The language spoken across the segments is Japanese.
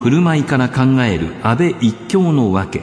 振る舞いから考える安倍一強のわけ。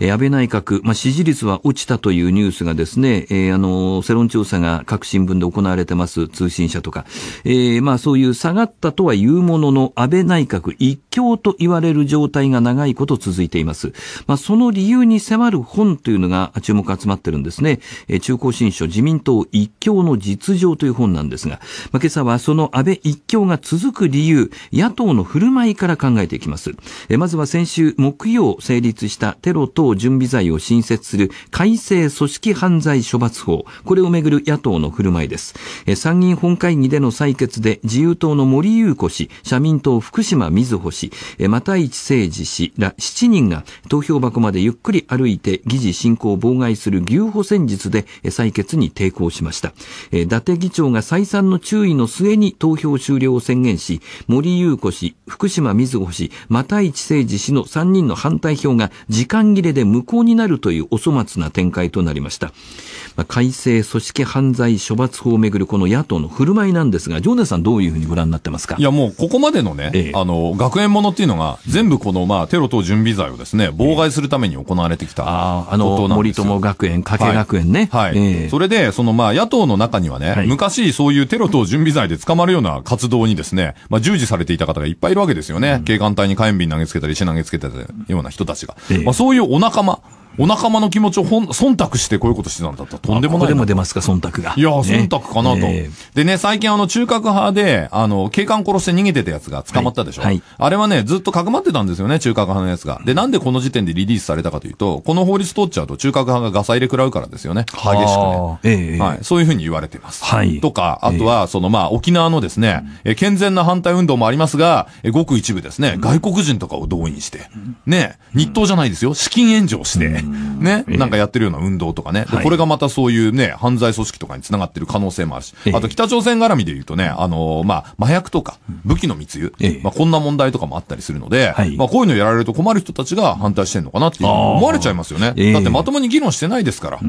安倍内閣、まあ、支持率は落ちたというニュースがですね、えー、あの、世論調査が各新聞で行われてます、通信社とか。えー、まあ、そういう下がったとは言うものの、安倍内閣一強と言われる状態が長いこと続いています。まあ、その理由に迫る本というのが注目集まってるんですね。えー、中高新書自民党一強の実情という本なんですが、まあ、今朝はその安倍一強が続く理由、野党の振る舞いから考えていきます。ます。えまずは先週木曜成立したテロ等準備罪を新設する改正組織犯罪処罰法。これをめぐる野党の振る舞いです。え参議院本会議での採決で自由党の森裕子氏、社民党福島瑞穂氏、え又市誠二氏ら7人が投票箱までゆっくり歩いて議事進行を妨害する牛歩戦術で採決に抵抗しました。え伊達議長が再三の注意の末に投票終了を宣言し、森裕子氏、福島瑞穂氏、又市政治氏の3人の反対票が時間切れで無効になるというお粗末な展開となりました。まあ、改正組織犯罪処罰法をめぐるこの野党の振る舞いなんですが、ョ根さんどういうふうにご覧になってますかいやもうここまでのね、ええ、あの、学園ものっていうのが全部この、まあ、テロ等準備罪をですね、妨害するために行われてきたああの、森友学園、加計学園ね。はい。はいえ、それで、そのまあ、野党の中にはね、はい、昔そういうテロ等準備罪で捕まるような活動にですね、まあ、従事されていた方がいっぱいいるわけですよね。うん、警官隊にに火炎瓶投げつけたり石投げつけたような人たちが、ええ、まあ、そういうお仲間お仲間の気持ちをほん忖度してこういうことしてたんだったらとんでもない。ここでも出ますか、忖度が。いや、忖度かなと。でね、最近あの、中核派で、あの、警官殺して逃げてたやつが捕まったでしょ。はい、あれはね、ずっとかくまってたんですよね、中核派のやつが。で、なんでこの時点でリリースされたかというと、この法律通っちゃうと中核派がガサ入れ食らうからですよね。激しくね。はい。そういうふうに言われてます。はい。とか、あとは、その、まあ、沖縄のですね、え健全な反対運動もありますが、えごく一部ですね、外国人とかを動員して、ね、日当じゃないですよ、資金援助をして、ね、なんかやってるような運動とかね。で、これがまたそういうね、犯罪組織とかにつながってる可能性もあるし、あと北朝鮮絡みで言うとね、あのま麻薬とか武器の密輸、まあ、こんな問題とかもあったりするので、まあ、こういうのやられると困る人たちが反対してるのかなっていう思われちゃいますよね。だってまともに議論してないですから。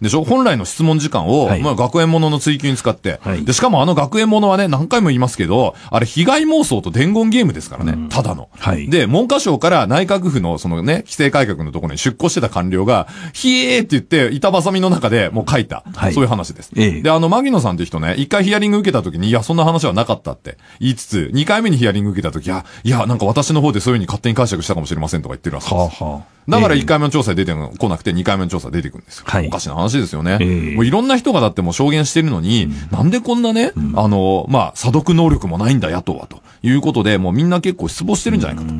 でしょ本来の質問時間を、まあ、学園ものの追求に使って、で、しかもあの学園ものはね、何回も言いますけど、あれ被害妄想と伝言ゲームですからね、ただの。で、文科省から内閣府のそのね、規制改革のところに出向してたた官僚が、ひえーって言って、板挟みの中でもう書いた。はい、そういう話です。ええ、で、あの、牧野さんって人ね、一回ヒアリング受けた時に、いや、そんな話はなかったって言いつつ、二回目にヒアリング受けた時、いや、いや、なんか私の方でそういうふうに勝手に解釈したかもしれませんとか言ってるらしいです。はあはあだから1回目の調査出てこなくて2回目の調査出てくるんですよ。おかしな話ですよね。もういろんな人がだってもう証言してるのに、なんでこんなね、あの、まあ、査読能力もないんだ、野党は、ということで、もうみんな結構失望してるんじゃないか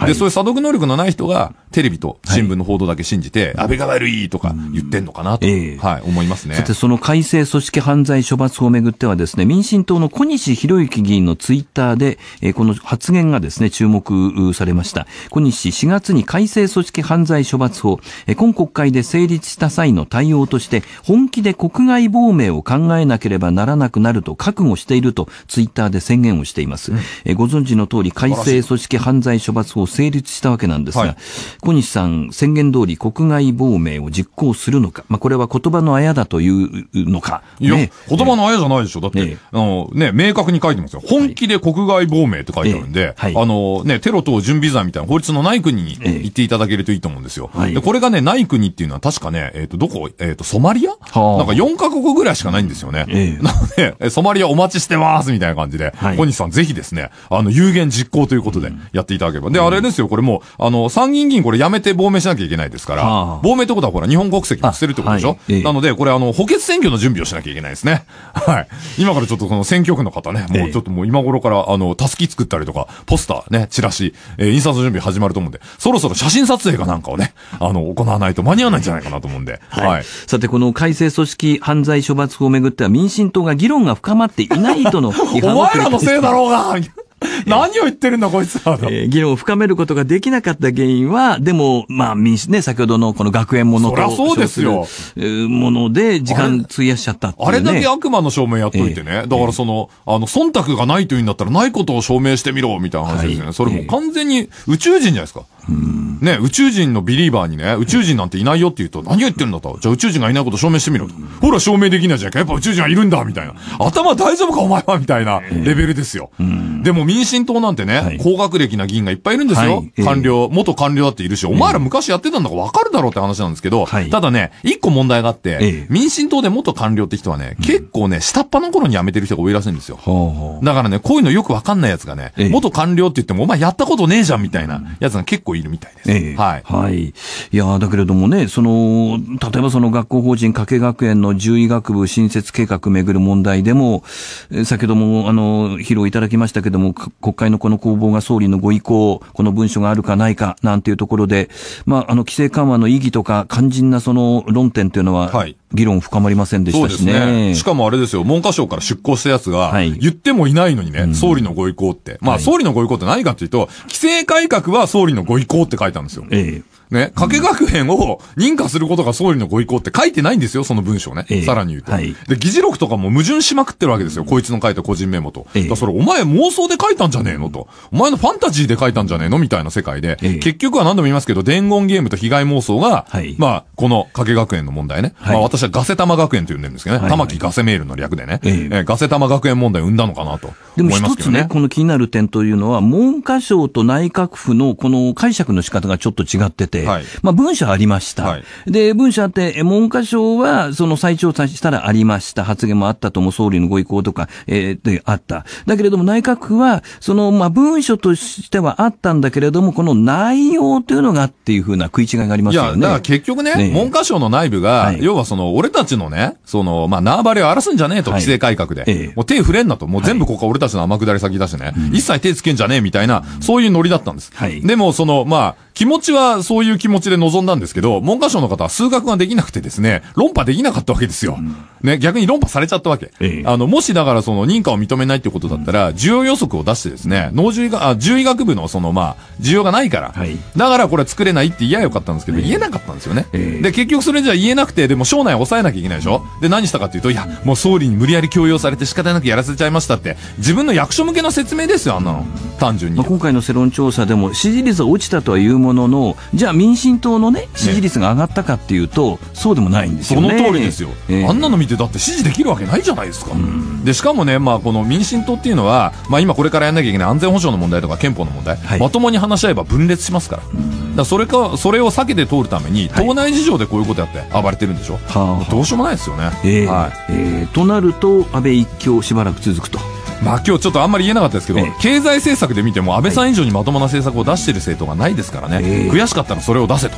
と。で、そういう査読能力のない人が、テレビと新聞の報道だけ信じて、はい、安倍が悪いとか言ってんのかなと、えー、はい、思いますね。さて、その改正組織犯罪処罰法をめぐってはですね、民進党の小西博之議員のツイッターで、えー、この発言がですね、注目されました。小西4月に改正組織犯罪処罰法、えー、今国会で成立した際の対応として、本気で国外亡命を考えなければならなくなると覚悟しているとツイッターで宣言をしています。うん、えー、ご存知の通り、改正組織犯罪処罰法成立したわけなんですが、はい小西さん、宣言通り国外亡命を実行するのか、まあ、これは言葉のあやだというのか、いや、言葉のあやじゃないでしょ、だって、あのね、明確に書いてますよ、本気で国外亡命って書いてあるんで、はい、あのね、テロ等準備罪みたいな法律のない国に行っていただけるといいと思うんですよ、でこれがね、ない国っていうのは、確かね、えっ、ー、とどこ、えっ、ー、とソマリア、なんか4か国ぐらいしかないんですよね、なので、ソマリアお待ちしてますみたいな感じで、はい、小西さん、ぜひですね、あの有言実行ということでやっていただければ、であれですよ、これもあの参議院議員、これこれやめて亡命しなきゃいけないですから、はあ、亡命ってことはほら、日本国籍も捨てるってことでしょ、はい、なので、これあの、補欠選挙の準備をしなきゃいけないですね。はい。今からちょっとその選挙区の方ね、もうちょっともう今頃から、あの、たすき作ったりとか、ポスターね、チラシ、えー、印刷準備始まると思うんで、そろそろ写真撮影かなんかをね、あの、行わないと間に合わないんじゃないかなと思うんで。はい。はい、さて、この改正組織犯罪処罰法をめぐっては、民進党が議論が深まっていないとの批判を。お前らのせいだろうが 何を言ってるんだ、こいつは。えー、議論を深めることができなかった原因は、でも、まあ、民主ね、先ほどのこの学園ものと。そりゃそうですよ。もので、時間費やしちゃったってあれだけ悪魔の証明やっといてね。えー、だからその、あの、忖度がないというんだったら、ないことを証明してみろ、みたいな話ですよね。はい、それも完全に宇宙人じゃないですか。ね、宇宙人のビリーバーにね、宇宙人なんていないよって言うと、何を言ってるんだと。じゃあ宇宙人がいないこと証明してみろと。ほら、証明できないじゃんか。やっぱ宇宙人はいるんだ、みたいな。頭大丈夫か、お前は、みたいなレベルですよ。えーうんでも民進党なんてね、はい、高学歴な議員がいっぱいいるんですよ。はい、官僚、元官僚だっているし、お前ら昔やってたんだからわかるだろうって話なんですけど、ただね、一個問題があって、民進党で元官僚って人はね、結構ね、下っ端の頃に辞めてる人が多いらしいんですよ。だからね、こういうのよくわかんないやつがね、元官僚って言っても、お前やったことねえじゃんみたいなやつが結構いるみたいです。はい。はい。いやだけれどもね、その、例えばその学校法人加計学園の獣医学部新設計画めぐる問題でも、先ほども、あの、披露いただきましたけど、ども、国会のこの攻防が総理のご意向、この文書があるかないかなんていうところで、まあ、あの規制緩和の意義とか、肝心なその論点というのは、議論深まりませんでしたしねはいね、しかもあれですよ、文科省から出向したやつが、言ってもいないのにね、はい、総理のご意向って、まあ、総理のご意向って何かというと、規制改革は総理のご意向って書いたんですよ。ええね、加計学園を認可することが総理のご意向って書いてないんですよ、その文章ね。えさらに言うと、はい。で、議事録とかも矛盾しまくってるわけですよ。こいつの書いた個人メモと。え、だそれお前妄想で書いたんじゃねえのと。お前のファンタジーで書いたんじゃねえのみたいな世界で、結局は何度も言いますけど、伝言ゲームと被害妄想が、はい、まあ、この加計学園の問題ね。はい、まあ、私はガセ玉学園と呼んでるんですけどね。はいはい、玉木ガセメールの略でね。えー、ガセ玉学園問題を生んだのかなと、ね。でも一つね、この気になる点というのは、文科省と内閣府のこの解釈の仕方がちょっと違ってて、はい、まあ、文書ありました、はい、で文書あって、文科省はその再調査したらありました、発言もあったとも、総理のご意向とか、えー、であった、だけれども内閣府は、そのまあ文書としてはあったんだけれども、この内容というのがっていうふうな食い違いがありますよね。いやだから結局ね、ね文科省の内部が、はい、要はその俺たちのね、そのまあ、縄張りを荒らすんじゃねえと、規制改革で、ええ、もう手触れんなと、もう全部ここは俺たちの天下り先だしね、一切手つけんじゃねえみたいな、そういうノリだったんです。はい、でも、その、まあ、気持ちはそういういう気持ちで臨んだんですけど、文科省の方は数学ができなくてですね、論破できなかったわけですよ。うん、ね、逆に論破されちゃったわけ。ええ、あの、もしだからその認可を認めないってことだったら、需要予測を出してですね、脳獣医が、あ、獣医学部のそのまあ、需要がないから、はい、だからこれ作れないって言えよかったんですけど、言えなかったんですよね。え、で、結局それじゃ言えなくて、でも省内を抑えなきゃいけないでしょで、何したかっていうと、いや、もう総理に無理やり強要されて仕方なくやらせちゃいましたって、自分の役所向けの説明ですよ、あんなの。単純に。まあ、今回の世論調査でも支持率は落ちたとは言うものの、じゃあ民進党の、ね、支持率が上がったかっていうと、そうでもないんですよね。その通りですよ、えー、あんなの見て、だって支持できるわけないじゃないですか。うん、でしかもね、まあ、この民進党っていうのは、まあ、今これからやらなきゃいけない安全保障の問題とか憲法の問題、はい、まともに話し合えば分裂しますから。うん、だそれかそれを避けて通るために、党内事情でこういうことやって暴れてるんでしょ、はどうしようもないですよね。えー、はいえー、となると、安倍一強しばらく続くと。まあ今日ちょっとあんまり言えなかったですけど、え経済政策で見ても安倍さん以上にまともな政策を出している政党がないですからね、え、悔しかったらそれを出せと。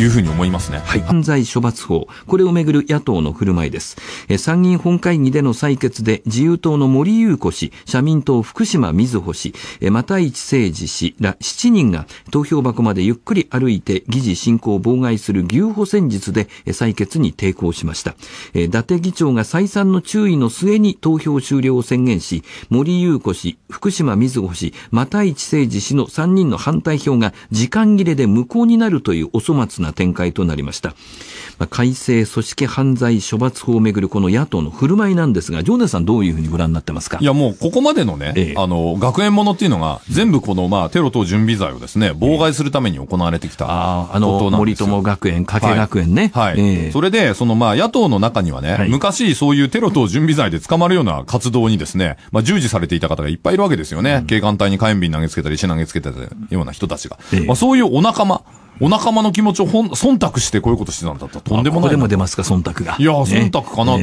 いうふうに思いますね。はい、犯罪処罰法、これをめぐる野党の振る舞いです。え参議院本会議での採決で自由党の森裕子氏、社民党福島瑞穂氏、え又市誠治氏ら7人が投票箱までゆっくり歩いて議事進行を妨害する牛歩戦術で採決に抵抗しました。え伊達議長が再三の注意の末に投票終了を宣言し、森裕子氏、福島瑞穂氏、又市誠治氏の3人の反対票が時間切れで無効になるというお粗末なな展開となりました。まあ、改正組織犯罪処罰法をめぐるこの野党の振る舞いなんですが、ジョーネさんどういうふうにご覧になってますかいやもうここまでのね、ええ、あの、学園ものっていうのが全部この、まあ、テロ等準備罪をですね、妨害するために行われてきたことなんですああの、森友学園、加計学園ね。はい。はい、え、それで、そのまあ、野党の中にはね、はい、昔そういうテロ等準備罪で捕まるような活動にですね、まあ、従事されていた方がいっぱいいるわけですよね。うん、警官隊に火炎瓶投げつけたり、石投げつけたような人たちが。まあ、そういうお仲間。お仲間の気持ちをほん忖度してこういうことしてたんだったらとんでもない。ここでも出ますか、忖度が。いや、忖度かなと。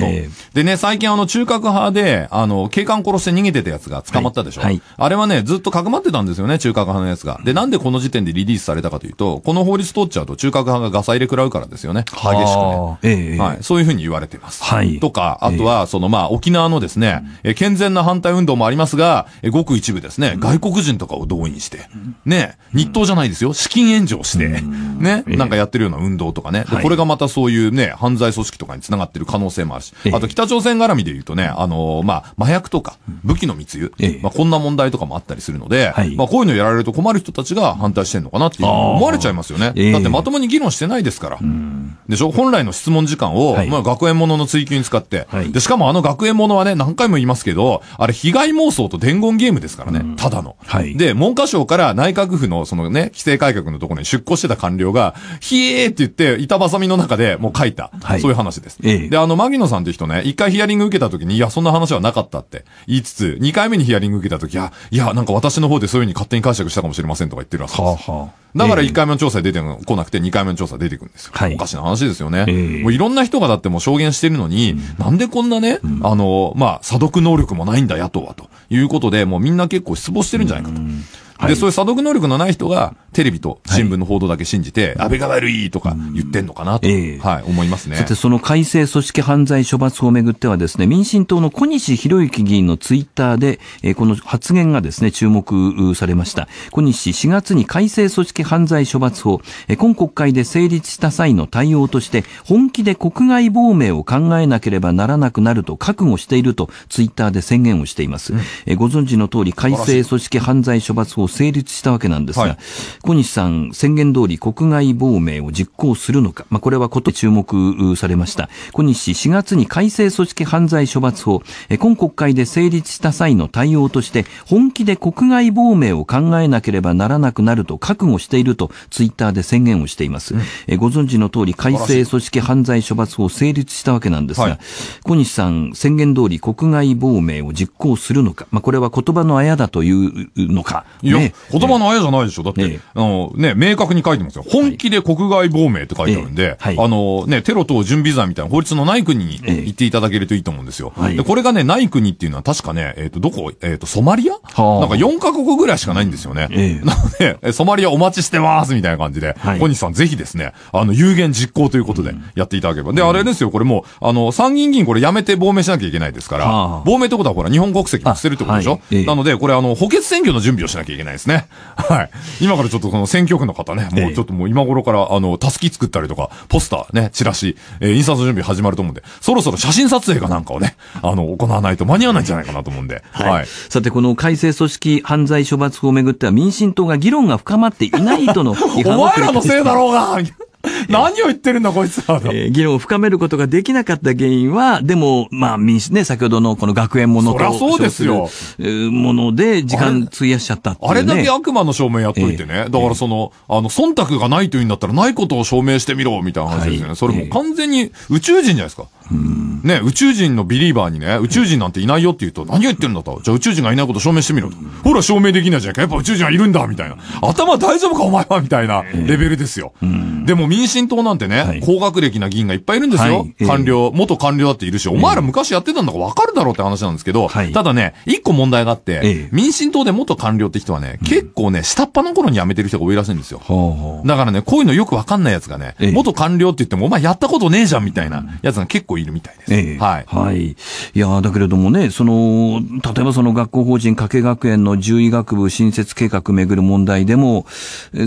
でね、最近あの、中核派で、あの、警官殺して逃げてたやつが捕まったでしょ。はい、あれはね、ずっとかくまってたんですよね、中核派のやつが。で、なんでこの時点でリリースされたかというと、この法律通っちゃうと中核派がガサ入れ食らうからですよね。激しくね。はい。そういうふうに言われてます。はい。とか、あとは、その、まあ、沖縄のですね、え健全な反対運動もありますが、えごく一部ですね、外国人とかを動員して、ね、日当じゃないですよ、資金援助をして、ね、なんかやってるような運動とかね。これがまたそういうね、犯罪組織とかにつながってる可能性もあるし、あと北朝鮮絡みで言うとね、あのま麻薬とか武器の密輸、まあ、こんな問題とかもあったりするので、まあ、こういうのやられると困る人たちが反対してるのかなっていう思われちゃいますよね。だってまともに議論してないですから。でしょ本来の質問時間を、まあ、学園ものの追求に使って、で、しかもあの学園ものはね、何回も言いますけど、あれ被害妄想と伝言ゲームですからね、ただの。で、文科省から内閣府のそのね、規制改革のところに出向してたた官僚が、ひえーって言って、板挟みの中でもう書いた。はい、そういう話です。ええ、で、あの、牧野さんって人ね、一回ヒアリング受けた時に、いや、そんな話はなかったって言いつつ、二回目にヒアリング受けた時、いや、いや、なんか私の方でそういうふうに勝手に解釈したかもしれませんとか言ってるらしいです。はあはあだから1回目の調査出てこなくて2回目の調査出てくるんですよ。はい、おかしな話ですよね。えー、もういろんな人がだってもう証言してるのに、うん、なんでこんなね、うん、あの、まあ、査読能力もないんだ、野党は、ということで、もうみんな結構失望してるんじゃないかと。うんで、はい、そういう査読能力のない人が、テレビと新聞の報道だけ信じて、はい、安倍が悪いとか言ってんのかなと、えー、はい、思いますね。さて、その改正組織犯罪処罰法をめぐってはですね、民進党の小西博之議員のツイッターで、えー、この発言がですね、注目されました。小西4月に改正組織犯罪処罰法、今国会で成立した際の対応として、本気で国外亡命を考えなければならなくなると覚悟していると、ツイッターで宣言をしています。うん、ご存知の通り、改正組織犯罪処罰法成立したわけなんですが、はい、小西さん、宣言通り国外亡命を実行するのか、まあ、これはこと注目されました。小西氏4月に改正組織犯罪処罰法、今国会で成立した際の対応として、本気で国外亡命を考えなければならなくなると覚悟してしているとツイッターで宣言をしています。うん、えご存知の通り改正組織犯罪処罰法成立したわけなんですが、はい、小西さん、宣言通り国外亡命を実行するのか、まあ、これは言葉のあやだというのか。いや、ね、言葉のあやじゃないでしょ。だって、あの、ね、明確に書いてますよ。本気で国外亡命って書いてあるんで、はい、あの、ね、テロ等準備罪みたいな法律のない国に行っていただけるといいと思うんですよ。はい、でこれがね、ない国っていうのは確かね、えっ、ー、と、どこ、えっ、ー、と、ソマリア、はあ、なんか4カ国ぐらいしかないんですよね。えー、なので、ソマリアお待ちしてますみたいな感じで、はい、小西さんぜひですね、あの、有言実行ということでやっていただければ。うん、で、あれですよ、これもう、あの、参議院議員これやめて亡命しなきゃいけないですから、亡命ってことはほら、日本国籍も捨てるってことでしょ、はい、なので、これあの、補欠選挙の準備をしなきゃいけないですね。はい。今からちょっとその選挙区の方ね、もうちょっともう今頃から、あの、たすき作ったりとか、ポスターね、チラシ、えー、印刷準備始まると思うんで、そろそろ写真撮影かなんかをね、あの、行わないと間に合わないんじゃないかなと思うんで。はい。はい、さて、この改正組織犯罪処罰法をめぐっては、民進党が議論が深まっていないとの批判をお前らのせいだろうが 何を言ってるんだ、こいつは、えー。議論を深めることができなかった原因は、でも、まあ、民主ね、先ほどのこの学園ものとそうですよ。もので、時間費やしちゃったっね、あれ。あれだけ悪魔の証明やっといてね。えー、だからその、あの、忖度がないというんだったら、ないことを証明してみろ、みたいな話ですよね。はい、それも完全に宇宙人じゃないですか。えー、うんね、宇宙人のビリーバーにね、宇宙人なんていないよって言うと、何言ってるんだと。じゃあ宇宙人がいないこと証明してみろと。ほら、証明できないじゃんか。やっぱ宇宙人はいるんだ、みたいな。頭大丈夫か、お前は、みたいなレベルですよ。でも民進党なんてね、はい高学歴な議員がいっぱいいるんですよ。はいえ官僚、元官僚だっているし、お前ら昔やってたんだからわかるだろうって話なんですけど、はいただね、一個問題があって、え民進党で元官僚って人はね、結構ね、下っ端の頃に辞めてる人が多いらしいんですよ。うだからね、こういうのよくわかんないやつがね、え元官僚って言っても、お前やったことねえじゃんみたいなやつが結構いるみたいです。えはい。はい。いやーだけれどもね、その、例えばその学校法人加計学園の獣医学部新設計画めぐる問題でも、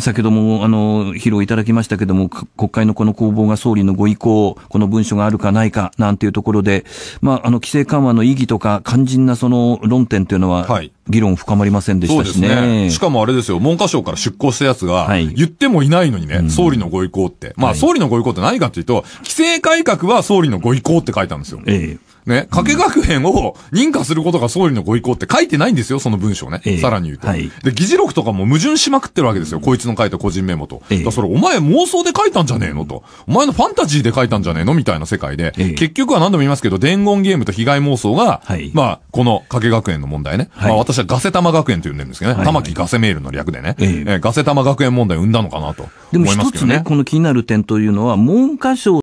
先ほども、あの、披露いただきましたけどども、国会のこの攻防が総理のご意向、この文書があるかないかなんていうところで、まあ、あの規制緩和の意義とか、肝心なその論点というのは、議論深まりませんでしたしねはいね、しかもあれですよ、文科省から出向したやつが、言ってもいないのにね、はい、総理のご意向って、まあ、総理のご意向って何かというと、規制改革は総理のご意向って書いたんですよ。ええね、加計学園を認可することが総理のご意向って書いてないんですよ、その文章ね。えさらに言うと、はい。で、議事録とかも矛盾しまくってるわけですよ、こいつの書いた個人メモと。え、だそれお前妄想で書いたんじゃねえのと。お前のファンタジーで書いたんじゃねえのみたいな世界で、結局は何度も言いますけど、伝言ゲームと被害妄想が、はい、まあ、この加計学園の問題ね。はい、まあ、私はガセ玉学園と呼んでるんですけどね。はいはい、玉木ガセメールの略でね。ええ、ガセ玉学園問題を生んだのかなと。でも一つね、この気になる点というのは、文科省